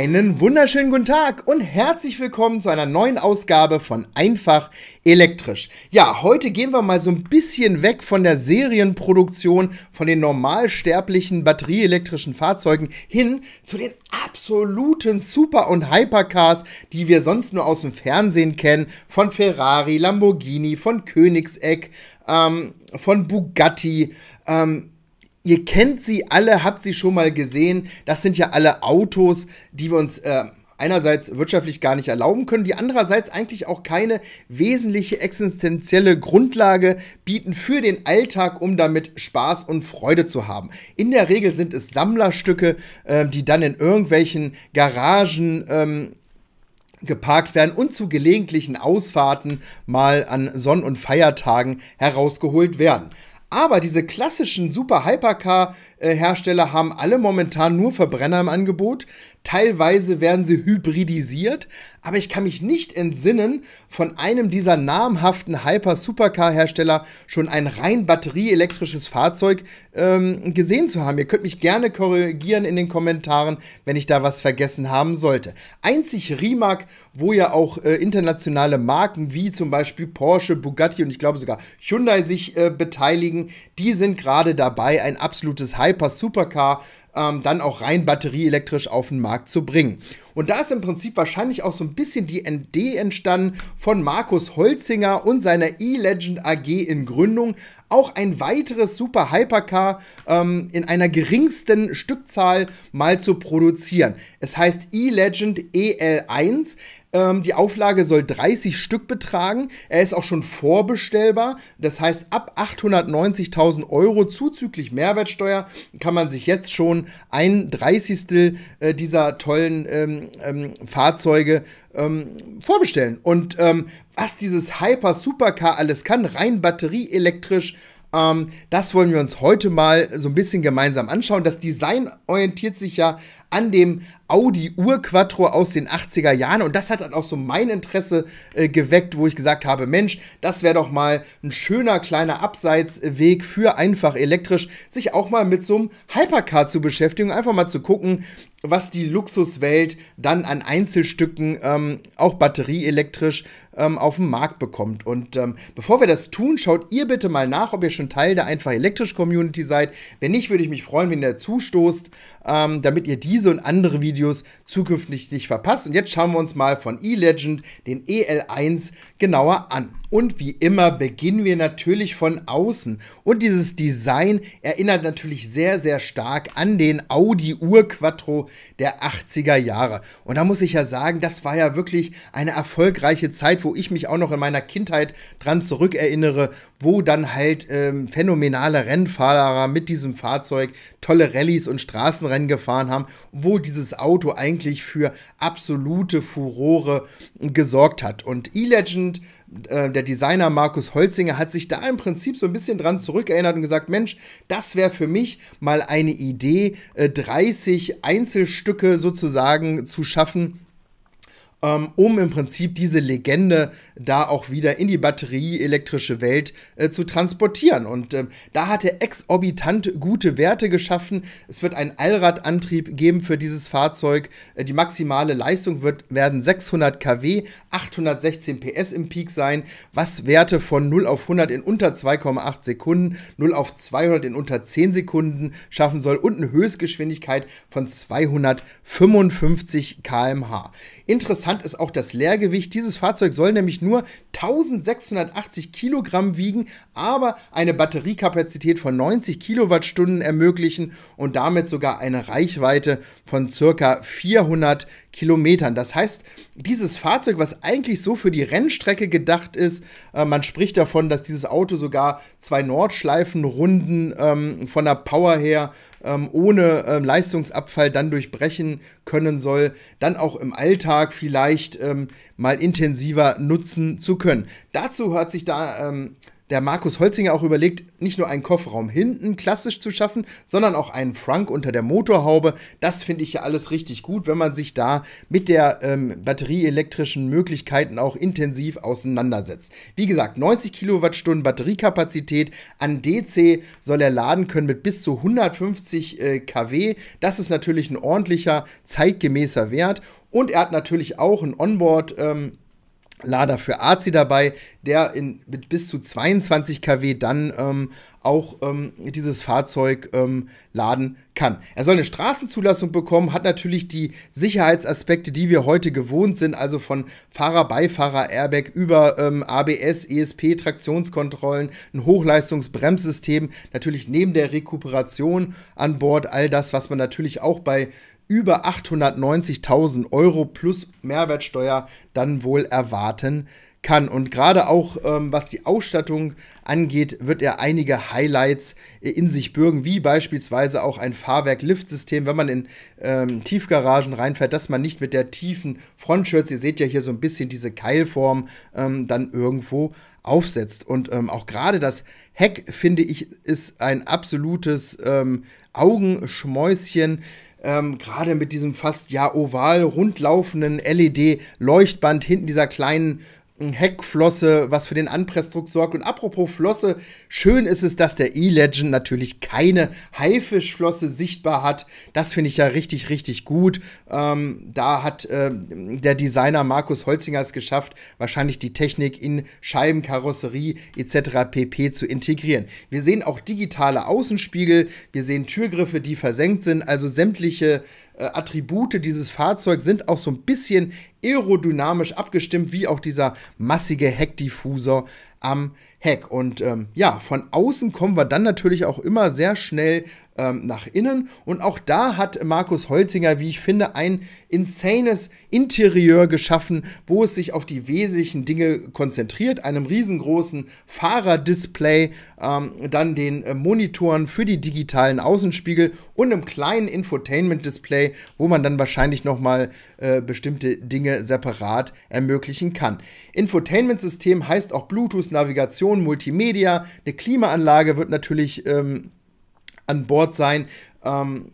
Einen wunderschönen guten Tag und herzlich willkommen zu einer neuen Ausgabe von Einfach Elektrisch. Ja, heute gehen wir mal so ein bisschen weg von der Serienproduktion von den normalsterblichen batterieelektrischen Fahrzeugen hin zu den absoluten Super- und Hypercars, die wir sonst nur aus dem Fernsehen kennen, von Ferrari, Lamborghini, von Königseck, ähm, von Bugatti. Ähm, Ihr kennt sie alle, habt sie schon mal gesehen. Das sind ja alle Autos, die wir uns äh, einerseits wirtschaftlich gar nicht erlauben können, die andererseits eigentlich auch keine wesentliche existenzielle Grundlage bieten für den Alltag, um damit Spaß und Freude zu haben. In der Regel sind es Sammlerstücke, äh, die dann in irgendwelchen Garagen ähm, geparkt werden und zu gelegentlichen Ausfahrten mal an Sonn- und Feiertagen herausgeholt werden. Aber diese klassischen Super Hypercar-Hersteller haben alle momentan nur Verbrenner im Angebot. Teilweise werden sie hybridisiert, aber ich kann mich nicht entsinnen, von einem dieser namhaften Hyper-Supercar-Hersteller schon ein rein batterieelektrisches Fahrzeug ähm, gesehen zu haben. Ihr könnt mich gerne korrigieren in den Kommentaren, wenn ich da was vergessen haben sollte. Einzig Rimac, wo ja auch äh, internationale Marken wie zum Beispiel Porsche, Bugatti und ich glaube sogar Hyundai sich äh, beteiligen, beschäftigen. Die sind gerade dabei, ein absolutes Hyper-Supercar ähm, dann auch rein batterieelektrisch auf den Markt zu bringen. Und da ist im Prinzip wahrscheinlich auch so ein bisschen die ND entstanden von Markus Holzinger und seiner E-Legend AG in Gründung. Auch ein weiteres Super Hypercar ähm, in einer geringsten Stückzahl mal zu produzieren. Es heißt E-Legend EL1 ähm, die Auflage soll 30 Stück betragen. Er ist auch schon vorbestellbar. Das heißt, ab 890.000 Euro zuzüglich Mehrwertsteuer kann man sich jetzt schon ein Dreißigstel äh, dieser tollen ähm, ähm, Fahrzeuge ähm, vorbestellen. Und ähm, was dieses Hyper Supercar alles kann, rein batterieelektrisch, ähm, das wollen wir uns heute mal so ein bisschen gemeinsam anschauen. Das Design orientiert sich ja an dem Audi Urquattro aus den 80er Jahren und das hat dann auch so mein Interesse äh, geweckt, wo ich gesagt habe, Mensch, das wäre doch mal ein schöner kleiner Abseitsweg für einfach elektrisch, sich auch mal mit so einem Hypercar zu beschäftigen, einfach mal zu gucken, was die Luxuswelt dann an Einzelstücken ähm, auch batterieelektrisch ähm, auf den Markt bekommt. Und ähm, bevor wir das tun, schaut ihr bitte mal nach, ob ihr schon Teil der einfach elektrisch Community seid. Wenn nicht, würde ich mich freuen, wenn ihr dazustoßt, ähm, damit ihr diese und andere Videos zukünftig nicht verpasst. Und jetzt schauen wir uns mal von eLegend den EL1 genauer an. Und wie immer beginnen wir natürlich von außen. Und dieses Design erinnert natürlich sehr, sehr stark an den Audi Urquattro der 80er Jahre. Und da muss ich ja sagen, das war ja wirklich eine erfolgreiche Zeit, wo ich mich auch noch in meiner Kindheit dran zurückerinnere, wo dann halt ähm, phänomenale Rennfahrer mit diesem Fahrzeug tolle Rallyes und Straßenrennen gefahren haben, wo dieses Auto eigentlich für absolute Furore gesorgt hat. Und E-Legend, äh, der Designer Markus Holzinger hat sich da im Prinzip so ein bisschen dran zurückerinnert und gesagt, Mensch, das wäre für mich mal eine Idee, 30 äh, Einzelstücke sozusagen zu schaffen, ähm, um im Prinzip diese Legende da auch wieder in die batterieelektrische Welt äh, zu transportieren. Und äh, da hat er exorbitant gute Werte geschaffen. Es wird einen Allradantrieb geben für dieses Fahrzeug. Äh, die maximale Leistung wird, werden 600 kW, 816 PS im Peak sein, was Werte von 0 auf 100 in unter 2,8 Sekunden, 0 auf 200 in unter 10 Sekunden schaffen soll und eine Höchstgeschwindigkeit von 255 km/h. Interessant Interessant ist auch das Leergewicht. Dieses Fahrzeug soll nämlich nur 1680 Kilogramm wiegen, aber eine Batteriekapazität von 90 Kilowattstunden ermöglichen und damit sogar eine Reichweite von circa 400 Kilometern. Das heißt, dieses Fahrzeug, was eigentlich so für die Rennstrecke gedacht ist, äh, man spricht davon, dass dieses Auto sogar zwei Nordschleifenrunden ähm, von der Power her ähm, ohne ähm, Leistungsabfall dann durchbrechen können soll, dann auch im Alltag vielleicht ähm, mal intensiver nutzen zu können. Dazu hat sich da ähm, der Markus Holzinger auch überlegt, nicht nur einen Kofferraum hinten klassisch zu schaffen, sondern auch einen Frunk unter der Motorhaube. Das finde ich ja alles richtig gut, wenn man sich da mit der ähm, batterieelektrischen Möglichkeiten auch intensiv auseinandersetzt. Wie gesagt, 90 Kilowattstunden Batteriekapazität an DC soll er laden können mit bis zu 150 äh, kW. Das ist natürlich ein ordentlicher, zeitgemäßer Wert. Und er hat natürlich auch ein Onboard- ähm, Lader für AC dabei, der in, mit bis zu 22 kW dann ähm, auch ähm, dieses Fahrzeug ähm, laden kann. Er soll eine Straßenzulassung bekommen, hat natürlich die Sicherheitsaspekte, die wir heute gewohnt sind, also von Fahrer, Beifahrer, Airbag über ähm, ABS, ESP, Traktionskontrollen, ein Hochleistungsbremssystem, natürlich neben der Rekuperation an Bord, all das, was man natürlich auch bei über 890.000 Euro plus Mehrwertsteuer dann wohl erwarten kann. Und gerade auch ähm, was die Ausstattung angeht, wird er einige Highlights in sich bürgen, wie beispielsweise auch ein Fahrwerk-Liftsystem, wenn man in ähm, Tiefgaragen reinfährt, dass man nicht mit der tiefen Frontschürze, ihr seht ja hier so ein bisschen diese Keilform, ähm, dann irgendwo aufsetzt. Und ähm, auch gerade das Heck, finde ich, ist ein absolutes ähm, Augenschmäuschen ähm, gerade mit diesem fast ja oval rundlaufenden LED-Leuchtband hinten dieser kleinen Heckflosse, was für den Anpressdruck sorgt. Und apropos Flosse, schön ist es, dass der E-Legend natürlich keine Haifischflosse sichtbar hat. Das finde ich ja richtig, richtig gut. Ähm, da hat äh, der Designer Markus Holzinger es geschafft, wahrscheinlich die Technik in Scheibenkarosserie etc. pp. zu integrieren. Wir sehen auch digitale Außenspiegel, wir sehen Türgriffe, die versenkt sind, also sämtliche äh, Attribute dieses Fahrzeugs sind auch so ein bisschen aerodynamisch abgestimmt, wie auch dieser massige Heckdiffuser, am Heck. Und ähm, ja, von außen kommen wir dann natürlich auch immer sehr schnell ähm, nach innen. Und auch da hat Markus Holzinger, wie ich finde, ein insanes Interieur geschaffen, wo es sich auf die wesentlichen Dinge konzentriert. Einem riesengroßen Fahrerdisplay, ähm, dann den äh, Monitoren für die digitalen Außenspiegel und einem kleinen Infotainment-Display, wo man dann wahrscheinlich nochmal äh, bestimmte Dinge separat ermöglichen kann. Infotainment-System heißt auch Bluetooth Menüs, Navigation, Multimedia. Eine Klimaanlage wird natürlich ähm, an Bord sein. Ähm,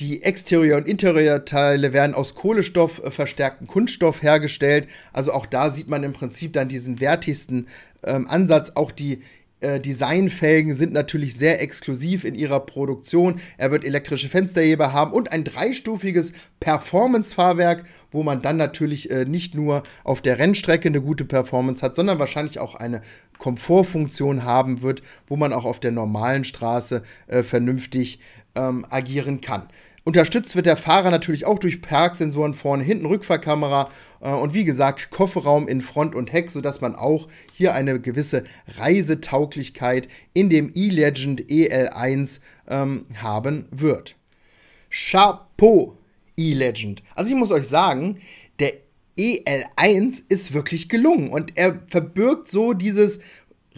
die Exterior- und Interiorteile werden aus Kohlestoff, äh, verstärkten Kunststoff hergestellt. Also auch da sieht man im Prinzip dann diesen wertigsten ähm, Ansatz. Auch die äh, Designfelgen sind natürlich sehr exklusiv in ihrer Produktion. Er wird elektrische Fensterheber haben und ein dreistufiges Performance-Fahrwerk, wo man dann natürlich äh, nicht nur auf der Rennstrecke eine gute Performance hat, sondern wahrscheinlich auch eine Komfortfunktion haben wird, wo man auch auf der normalen Straße äh, vernünftig ähm, agieren kann. Unterstützt wird der Fahrer natürlich auch durch Parksensoren vorne, hinten Rückfahrkamera äh, und wie gesagt Kofferraum in Front und Heck, sodass man auch hier eine gewisse Reisetauglichkeit in dem E-Legend EL1 ähm, haben wird. Chapeau E-Legend. Also ich muss euch sagen, der EL1 ist wirklich gelungen und er verbirgt so dieses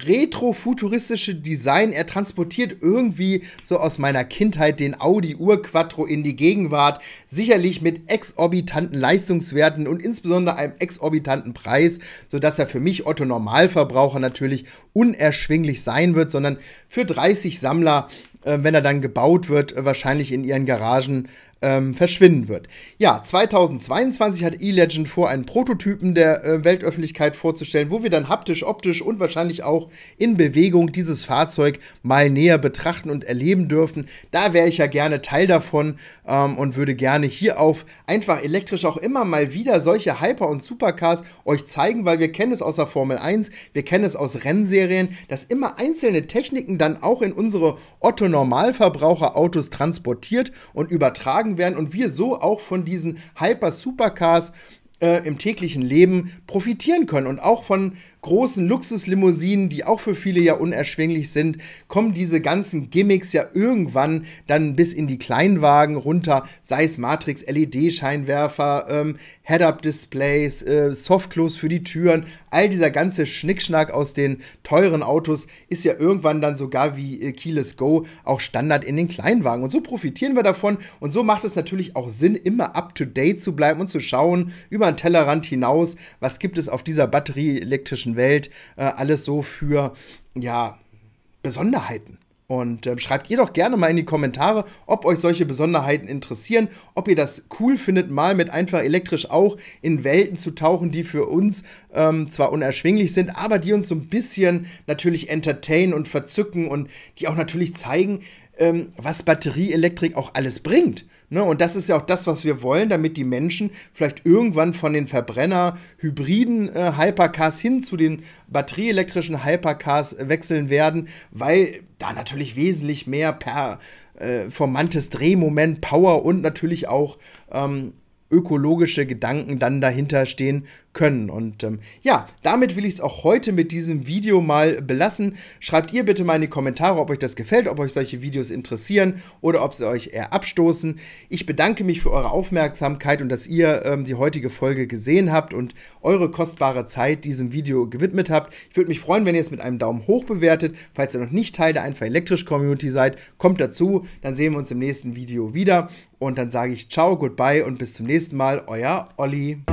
retrofuturistische Design. Er transportiert irgendwie so aus meiner Kindheit den Audi Urquattro in die Gegenwart. Sicherlich mit exorbitanten Leistungswerten und insbesondere einem exorbitanten Preis, sodass er für mich Otto Normalverbraucher natürlich unerschwinglich sein wird, sondern für 30 Sammler, äh, wenn er dann gebaut wird, äh, wahrscheinlich in ihren Garagen ähm, verschwinden wird. Ja, 2022 hat E-Legend vor, einen Prototypen der äh, Weltöffentlichkeit vorzustellen, wo wir dann haptisch, optisch und wahrscheinlich auch in Bewegung dieses Fahrzeug mal näher betrachten und erleben dürfen. Da wäre ich ja gerne Teil davon ähm, und würde gerne hier auf einfach elektrisch auch immer mal wieder solche Hyper- und Supercars euch zeigen, weil wir kennen es aus der Formel 1, wir kennen es aus Rennserien, dass immer einzelne Techniken dann auch in unsere Otto-Normalverbraucher-Autos transportiert und übertragen getragen werden und wir so auch von diesen Hyper-Supercars äh, im täglichen Leben profitieren können. Und auch von großen Luxuslimousinen, die auch für viele ja unerschwinglich sind, kommen diese ganzen Gimmicks ja irgendwann dann bis in die Kleinwagen runter, sei es Matrix, LED-Scheinwerfer, ähm, Head-Up-Displays, äh, Softclos für die Türen, all dieser ganze Schnickschnack aus den teuren Autos ist ja irgendwann dann sogar wie äh, Keyless Go auch Standard in den Kleinwagen. Und so profitieren wir davon und so macht es natürlich auch Sinn, immer up-to-date zu bleiben und zu schauen über den Tellerrand hinaus, was gibt es auf dieser batterieelektrischen Welt äh, alles so für, ja, Besonderheiten? Und äh, schreibt ihr doch gerne mal in die Kommentare, ob euch solche Besonderheiten interessieren, ob ihr das cool findet, mal mit einfach elektrisch auch in Welten zu tauchen, die für uns ähm, zwar unerschwinglich sind, aber die uns so ein bisschen natürlich entertainen und verzücken und die auch natürlich zeigen, ähm, was Batterieelektrik auch alles bringt. Ne? Und das ist ja auch das, was wir wollen, damit die Menschen vielleicht irgendwann von den Verbrenner-hybriden äh, Hypercars hin zu den batterieelektrischen Hypercars äh, wechseln werden, weil da natürlich wesentlich mehr per äh, formantes Drehmoment, Power und natürlich auch ähm, ökologische Gedanken dann dahinter stehen können. Und ähm, ja, damit will ich es auch heute mit diesem Video mal belassen. Schreibt ihr bitte mal in die Kommentare, ob euch das gefällt, ob euch solche Videos interessieren oder ob sie euch eher abstoßen. Ich bedanke mich für eure Aufmerksamkeit und dass ihr ähm, die heutige Folge gesehen habt und eure kostbare Zeit diesem Video gewidmet habt. Ich würde mich freuen, wenn ihr es mit einem Daumen hoch bewertet. Falls ihr noch nicht Teil der Einfach Elektrisch Community seid, kommt dazu. Dann sehen wir uns im nächsten Video wieder. Und dann sage ich ciao, goodbye und bis zum nächsten Mal, euer Olli.